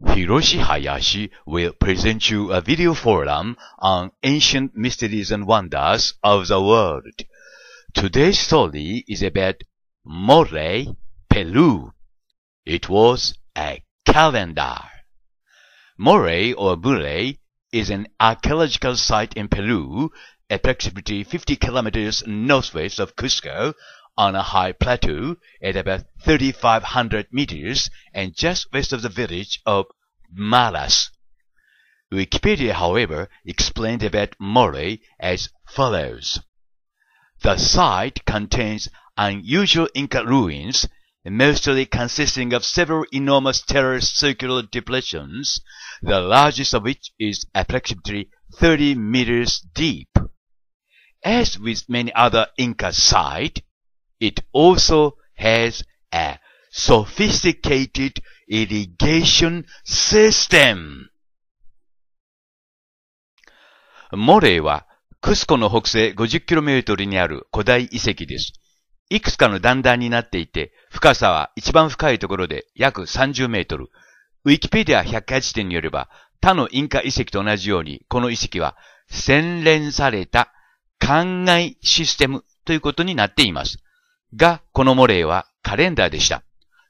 Hiroshi Hayashi will present you a video forum on ancient mysteries and wonders of the world. Today's story is about Moray, Peru. It was a calendar. Moray or Murray is an archaeological site in Peru, approximately 50 kilometers northwest of Cusco on a high plateau at about 3,500 meters and just west of the village of Malas, Wikipedia, however, explained about Moray as follows. The site contains unusual Inca ruins, mostly consisting of several enormous terraced circular depressions, the largest of which is approximately 30 meters deep. As with many other Inca sites, It also has a sophisticated irrigation system. モレーはクスコの北西 50km にある古代遺跡です。いくつかの段々になっていて、深さは一番深いところで約30メートル。ウィキペディア108点によれば、他のインカ遺跡と同じように、この遺跡は洗練された灌漑システムということになっています。が、このモレーはカレンダーでした。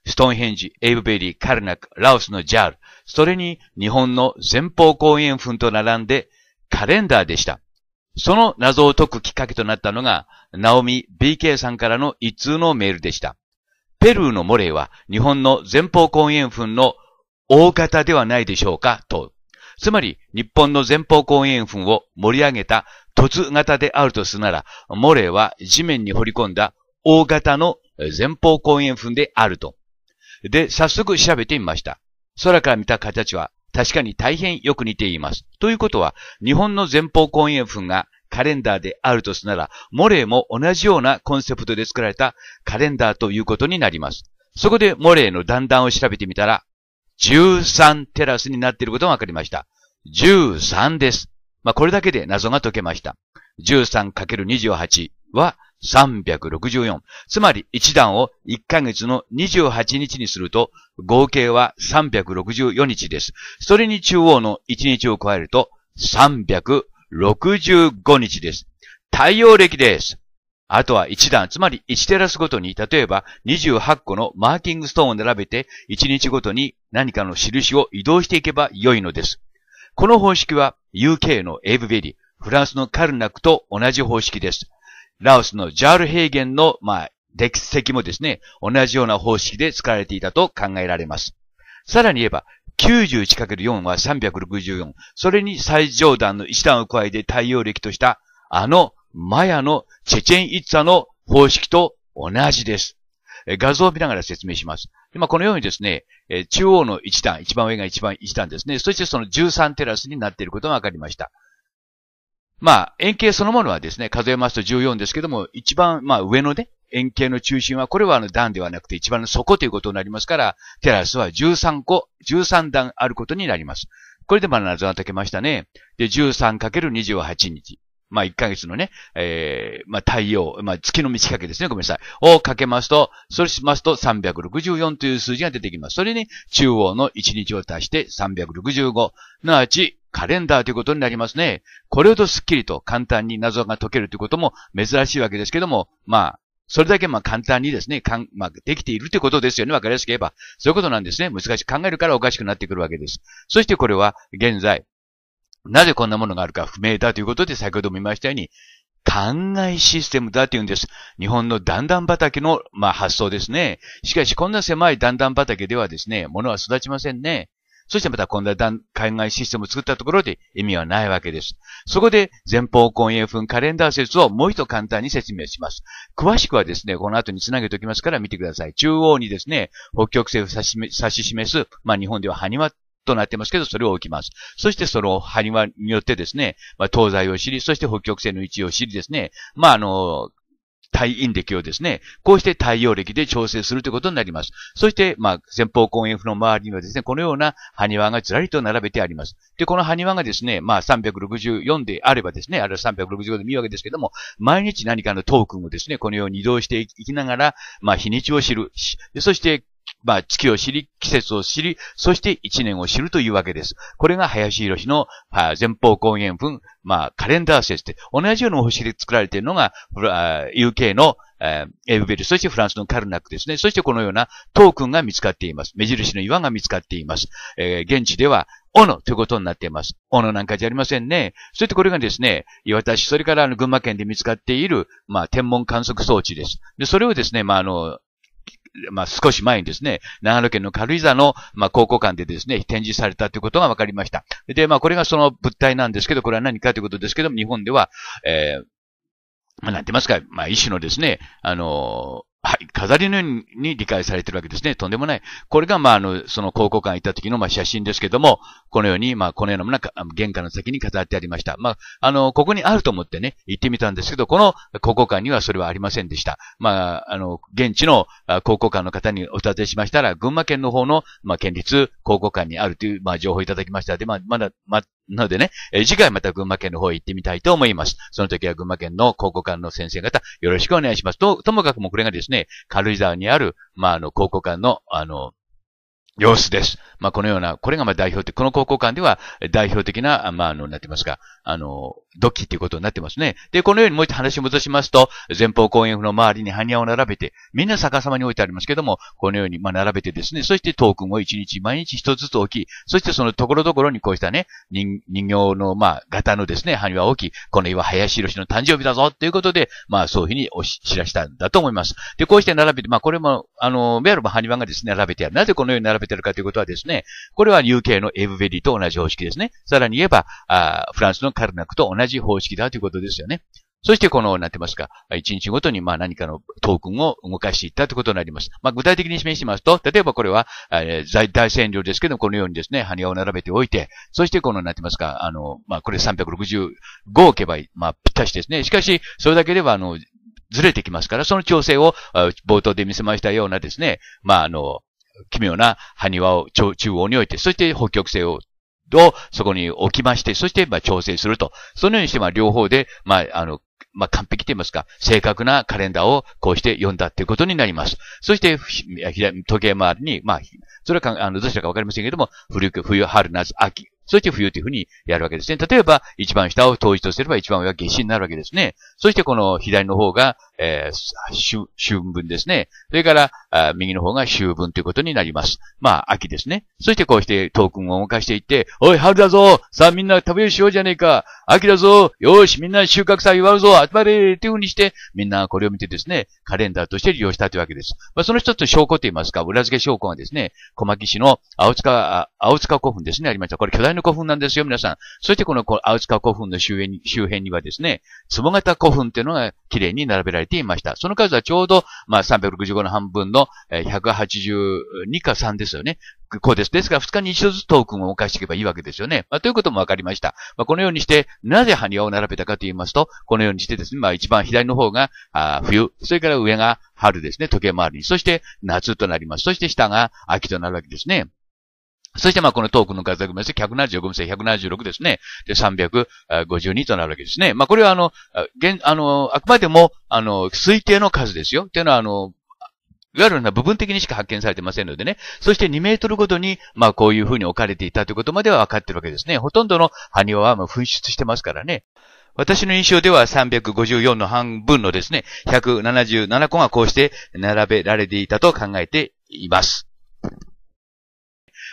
ストーンヘンジ、エイブベリー、カルナク、ラオスのジャール、それに日本の前方後円墳と並んでカレンダーでした。その謎を解くきっかけとなったのが、ナオミ BK さんからの一通のメールでした。ペルーのモレーは日本の前方後円墳の大型ではないでしょうかと。つまり、日本の前方後円墳を盛り上げた凸型であるとすなら、モレーは地面に掘り込んだ大型の前方後円墳であると。で、早速調べてみました。空から見た形は確かに大変よく似ています。ということは、日本の前方後円墳がカレンダーであるとすなら、モレーも同じようなコンセプトで作られたカレンダーということになります。そこでモレーの段々を調べてみたら、13テラスになっていることが分かりました。13です。まあ、これだけで謎が解けました。13×28 は364。つまり1段を1ヶ月の28日にすると、合計は364日です。それに中央の1日を加えると、365日です。太陽暦です。あとは1段、つまり1テラスごとに、例えば28個のマーキングストーンを並べて、1日ごとに何かの印を移動していけば良いのです。この方式は UK のエイブベリー、フランスのカルナックと同じ方式です。ラオスのジャール平原の、まあ、歴石もですね、同じような方式で使われていたと考えられます。さらに言えば、91×4 は364。それに最上段の1段を加えて太陽暦とした、あの、マヤのチェチェンイッツァの方式と同じです。画像を見ながら説明します。今このようにですね、中央の1段、一番上が一番1段ですね。そしてその13テラスになっていることが分かりました。まあ、円形そのものはですね、数えますと14ですけども、一番、まあ、上のね、円形の中心は、これはあの段ではなくて一番の底ということになりますから、テラスは13個、13段あることになります。これでまあ謎が解けましたね。で、13×28 日。まあ、1ヶ月のね、えー、まあ、太陽、まあ、月の満ち欠けですね。ごめんなさい。をかけますと、それしますと364という数字が出てきます。それに中央の1日を足して365。なわち、カレンダーということになりますね。これほどスッキリと簡単に謎が解けるということも珍しいわけですけども、まあ、それだけまあ簡単にですね、かん、まあ、できているということですよね。わかりやすく言えば。そういうことなんですね。難しい。考えるからおかしくなってくるわけです。そしてこれは現在、なぜこんなものがあるか不明だということで、先ほども言いましたように、考えシステムだというんです。日本の段々畑の、まあ、発想ですね。しかし、こんな狭い段々畑ではですね、物は育ちませんね。そしてまた今度は段海外システムを作ったところで意味はないわけです。そこで前方根栄分カレンダー説をもう一度簡単に説明します。詳しくはですね、この後に繋げておきますから見てください。中央にですね、北極星を指し示す、まあ日本では埴輪となってますけど、それを置きます。そしてその埴輪によってですね、まあ、東西を知り、そして北極星の位置を知りですね、まあ、あの、対陰歴をですね、こうして対応歴で調整するということになります。そして、まあ、前方後円符の周りにはですね、このような埴輪がずらりと並べてあります。で、この埴輪がですね、まあ、364であればですね、あるいは365で見るわけですけども、毎日何かのトークンをですね、このように移動していきながら、まあ、日にちを知る。そして、まあ、月を知り、季節を知り、そして一年を知るというわけです。これが林博の、まあ、前方後円分、まあ、カレンダー説で、同じような星で作られているのが、UK の、えー、エウベル、そしてフランスのカルナックですね。そしてこのようなトークンが見つかっています。目印の岩が見つかっています。えー、現地では、斧ということになっています。斧なんかじゃありませんね。そしてこれがですね、私、それからあの群馬県で見つかっている、まあ、天文観測装置です。で、それをですね、まあ、あの、まあ、少し前にですね、長野県の軽井沢の、まあ、高校館でですね、展示されたということが分かりました。で、まあ、これがその物体なんですけど、これは何かということですけども、日本では、えー、まあ、なんて言いますか、まあ、一種のですね、あのはい、飾りのように理解されてるわけですね。とんでもない。これが、まあ、あの、その考古館行った時の、まあ、写真ですけども、このように、まあ、このようなものが玄関の先に飾ってありました。まあ、あの、ここにあると思ってね、行ってみたんですけど、この考古館にはそれはありませんでした。まあ、あの、現地の考古館の方にお尋ねしましたら、群馬県の方の、まあ、県立考古館にあるという、まあ、情報をいただきました。で、まあ、まだ、ま、のでね、えー、次回また群馬県の方へ行ってみたいと思います。その時は群馬県の考古館の先生方、よろしくお願いします。と、ともかくもこれがですね、軽井沢にある、まあ、あの、考古館の、あの、様子です。まあ、このような、これがま代表的、この高校間では代表的な、まあ、あの、なってますか、あの、ドッキっていうことになってますね。で、このようにもう一度話戻しますと、前方後円符の周りに埴輪を並べて、みんな逆さまに置いてありますけども、このように、まあ、並べてですね、そしてトークンを一日毎日一つずつ置き、そしてそのところどころにこうしたね、人人形の、まあ、型のですね、埴輪を置き、この日は林博の誕生日だぞということで、まあ、そういうふうにおし知らしたんだと思います。で、こうして並べて、まあ、これも、あの、メアルも埴輪がですね、並べてある。なぜこのように並べてあるかということはですね、これは UK のエブベリーと同じ方式ですね。さらに言えば、あフランスのカルナクと同じ方式だということですよね。そしてこの、なってますか、1日ごとにまあ何かのトークンを動かしていったということになります。まあ具体的に示しますと、例えばこれは、えー、大占領ですけどこのようにですね、羽を並べておいて、そしてこの、なってますか、あの、まあこれ365置けばまあぴったしですね。しかし、それだけではあの、ずれてきますから、その調整を冒頭で見せましたようなですね、まああの、奇妙な埴輪を中央に置いて、そして北極星ををそこに置きまして、そして、まあ、調整すると。そのようにして、まあ、両方で、まあ、あの、まあ、完璧と言いますか、正確なカレンダーをこうして読んだということになります。そして、時計回りに、まあ、それはあのどちらかわかりませんけれども、冬、冬、春、夏、秋、そして冬というふうにやるわけですね。例えば、一番下を統一とすれば一番上は夏至になるわけですね。そしてこの左の方が、えー、春分ですね。それから、あ右の方が秋分ということになります。まあ、秋ですね。そしてこうしてトークンを動かしていって、おい、春だぞさあみんな食べようしようじゃねえか秋だぞよしみんな収穫祭祝うぞ集まれというふうにして、みんなこれを見てですね、カレンダーとして利用したというわけです。まあ、その一つ証拠と言いますか、裏付け証拠がですね、小牧市の青塚、青塚古墳ですね、ありました。これ巨大な古墳なんですよ、皆さん。そしてこの青塚古墳の周辺に周辺にはですね、坪型古古墳っていうのが綺麗に並べられていました。その数はちょうど、まあ、365の半分の182か3ですよね。こうです。ですから、2日に一度ずつトークンを動かしていけばいいわけですよね。まあ、ということも分かりました。まあ、このようにして、なぜ埴輪を並べたかと言いますと、このようにしてですね、まあ、一番左の方が冬、それから上が春ですね、時計回りに。そして夏となります。そして下が秋となるわけですね。そしてまあこのトークの数だけ見ますと175分176ですね。で、352となるわけですね。まあこれはあの、現、あの、あくまでも、あの、推定の数ですよ。っていうのはあの、いわゆるな部分的にしか発見されてませんのでね。そして2メートルごとに、まあこういうふうに置かれていたということまでは分かってるわけですね。ほとんどの埴輪はもう紛失してますからね。私の印象では354の半分のですね、177個がこうして並べられていたと考えています。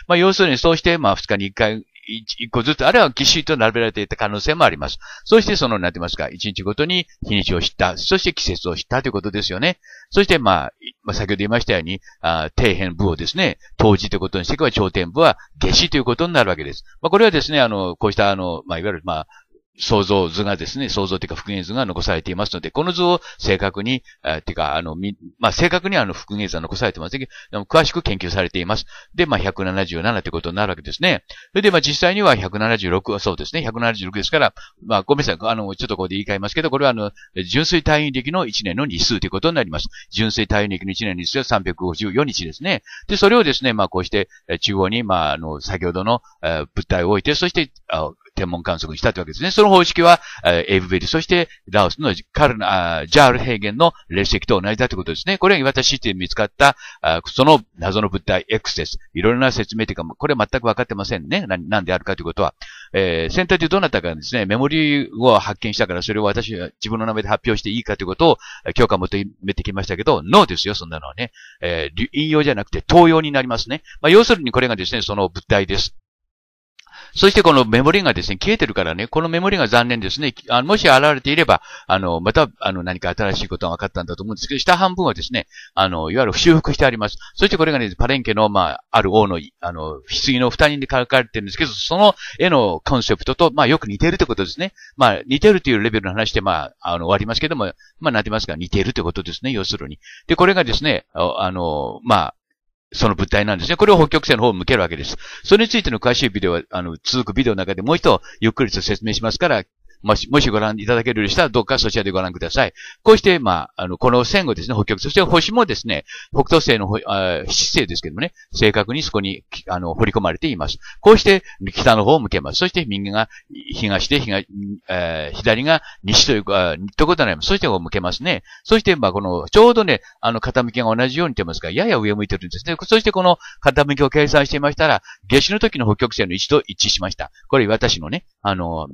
まあ、要するにそうして、まあ、2日に1回、一個ずつ、あるいはぎっしりと並べられていた可能性もあります。そしてその、なんて言いますか、一日ごとに日にちを知った、そして季節を知ったということですよね。そして、まあ、まあ、先ほど言いましたように、あ底辺部をですね、当時ということにしていけば、頂点部は夏至ということになるわけです。まあ、これはですね、あの、こうした、あの、まあ、いわゆる、まあ、想像図がですね、想像というか復元図が残されていますので、この図を正確に、えー、てか、あの、み、まあ、正確にあの復元図は残されてませんけど、詳しく研究されています。で、まあ、177ということになるわけですね。それで、まあ、実際には176はそうですね、176ですから、まあ、ごめんなさい、あの、ちょっとここで言い換えますけど、これはあの、純粋単位歴の1年の日数ということになります。純粋単位歴の1年の日数は354日ですね。で、それをですね、まあ、こうして、中央に、まあ、あの、先ほどの、えー、物体を置いて、そして、あ天文観測にしたというわけですね。その方式は、えエイブベリ、そしてラオスのカルナ、ジャール平原の列石と同じだということですね。これが岩田シテ見つかった、あその謎の物体 X です。いろいろな説明というか、これ全く分かってませんね。な、んであるかということは。えー、ターでどなたかがですね、メモリーを発見したから、それを私は自分の名前で発表していいかということを、許可を求めてきましたけど、ノーですよ、そんなのはね。えー、引用じゃなくて、東用になりますね。まあ、要するにこれがですね、その物体です。そしてこのメモリがですね、消えてるからね、このメモリが残念ですね。あのもし現れていれば、あの、また、あの、何か新しいことが分かったんだと思うんですけど、下半分はですね、あの、いわゆる修復してあります。そしてこれがね、パレンケの、まあ、ある王の、あの、棺の二人で書かれてるんですけど、その絵のコンセプトと、まあ、よく似てるってことですね。まあ、似てるというレベルの話で、まあ、あの、終わりますけども、まあ、なってますが、似てるってことですね、要するに。で、これがですね、あの、まあ、その物体なんですね。これを北極星の方を向けるわけです。それについての詳しいビデオは、あの、続くビデオの中でもう一度ゆっくりと説明しますから、もし、もしご覧いただけるようでしたら、どうかそちらでご覧ください。こうして、まあ、あの、この線をですね、北極。そして星もですね、北斗星の、あ七星ですけどもね、正確にそこに、あの、掘り込まれています。こうして、北の方を向けます。そして、右が東で、東、えー、左が西というか、ということになります。そして、こう向けますね。そして、まあ、この、ちょうどね、あの、傾きが同じように出ますから、やや上向いてるんですね。そして、この傾きを計算していましたら、夏至の時の北極星の位置と一致しました。これ、私のね、あの、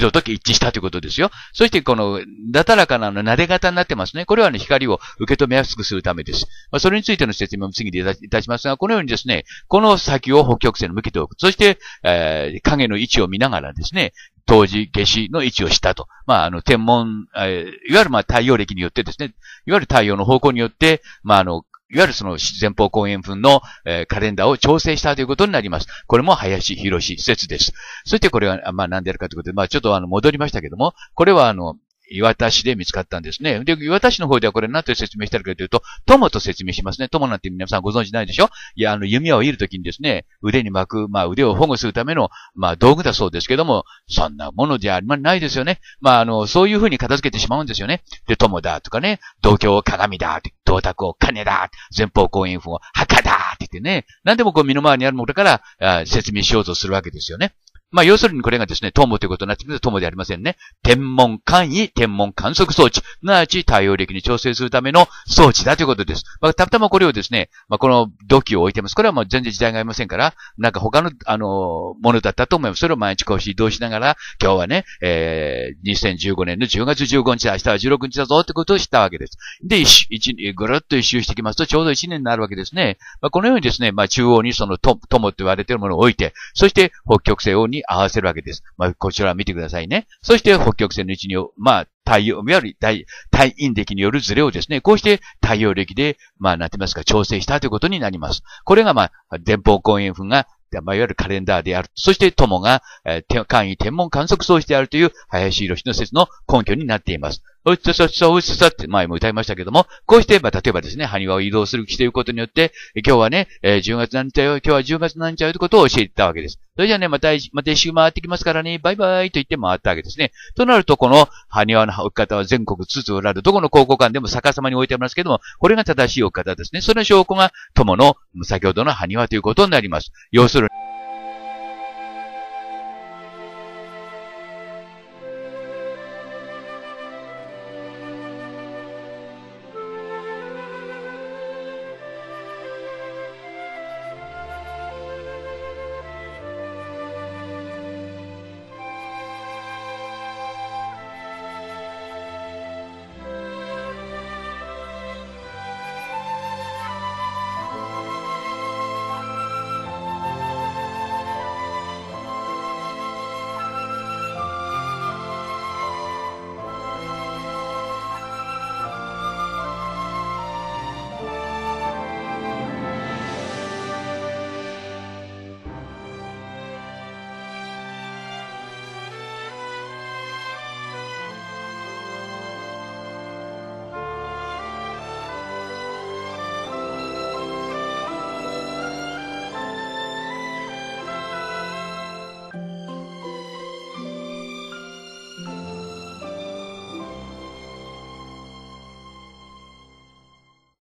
度と一致したということですよ。そしてこの、だたらかなあの撫で型になってますね。これはね、光を受け止めやすくするためです。まあ、それについての説明も次でいたしますが、このようにですね、この先を北極星に向けておく。そして、えー、影の位置を見ながらですね、当時、夏至の位置をしたと。まあ、あの、天文、えー、いわゆるまあ太陽暦によってですね、いわゆる太陽の方向によって、まあ、あの、いわゆるその前方後円墳の、えー、カレンダーを調整したということになります。これも林博説です。そしてこれは、まあ、何であるかということで、まあ、ちょっとあの、戻りましたけども、これはあの、岩田市で見つかったんですね。で、岩田市の方ではこれ何と説明してるかというと、友と説明しますね。友なんて皆さんご存知ないでしょいや、あの、弓矢を射るときにですね、腕に巻く、まあ、腕を保護するための、まあ、道具だそうですけども、そんなものじゃありまないですよね。まあ、あの、そういうふうに片付けてしまうんですよね。で、友だとかね、東京を鏡だ、銅鐸を金だ、前方後円墳を墓だって言ってね、何でもこう身の回りにあるものから、説明しようとするわけですよね。まあ、要するにこれがですね、友ということになってくると友でありませんね。天文簡易、天文観測装置、すなわち対応力に調整するための装置だということです。まあ、たまたまこれをですね、まあ、この土器を置いてます。これはもう全然時代がありませんから、なんか他の、あの、ものだったと思います。それを毎日こう移動しながら、今日はね、えー、2015年の10月15日だ、明日は16日だぞってことを知ったわけです。で、一、一、ぐるっと一周してきますと、ちょうど1年になるわけですね。まあ、このようにですね、まあ、中央にその友と言われているものを置いて、そして北極星をに合わせるわけです。まあ、こちら見てくださいね。そして、北極星の位置に、まあ、太陽、いわゆる大、太陰暦によるズレをですね、こうして太陽暦で、まあ、なんて言いますか、調整したということになります。これが、まあ、前方後円墳がまあ、いわゆるカレンダーである。そして友が、えー、簡易天文観測装置であるという林博士の説の根拠になっています。うっそっそうっしさって、前も歌いましたけども、こうして、まあ、例えばですね、埴輪を移動する、していうことによって、今日はね、えー、10月なんちゃよ、今日は10月なんちゃよということを教えてたわけです。それじゃあね、また、また一周回ってきますからね、バイバイと言って回ったわけですね。となると、この埴輪の置き方は全国津々裏で、どこの高校館でも逆さまに置いてありますけども、これが正しい置き方ですね。その証拠が、友の、先ほどの埴輪ということになります。要するに、